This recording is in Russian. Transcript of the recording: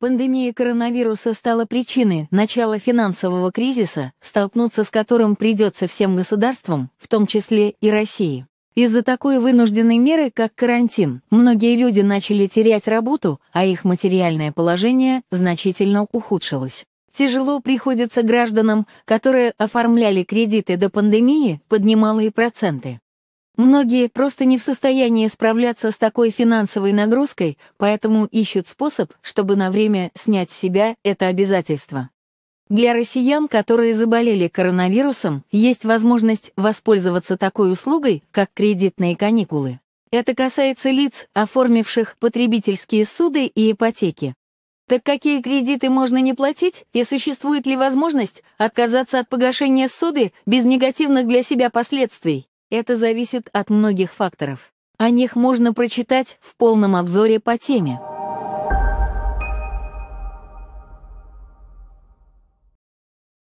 Пандемия коронавируса стала причиной начала финансового кризиса, столкнуться с которым придется всем государствам, в том числе и России. Из-за такой вынужденной меры, как карантин, многие люди начали терять работу, а их материальное положение значительно ухудшилось. Тяжело приходится гражданам, которые оформляли кредиты до пандемии под немалые проценты. Многие просто не в состоянии справляться с такой финансовой нагрузкой, поэтому ищут способ, чтобы на время снять с себя это обязательство. Для россиян, которые заболели коронавирусом, есть возможность воспользоваться такой услугой, как кредитные каникулы. Это касается лиц, оформивших потребительские суды и ипотеки. Так какие кредиты можно не платить и существует ли возможность отказаться от погашения суды без негативных для себя последствий? Это зависит от многих факторов. О них можно прочитать в полном обзоре по теме.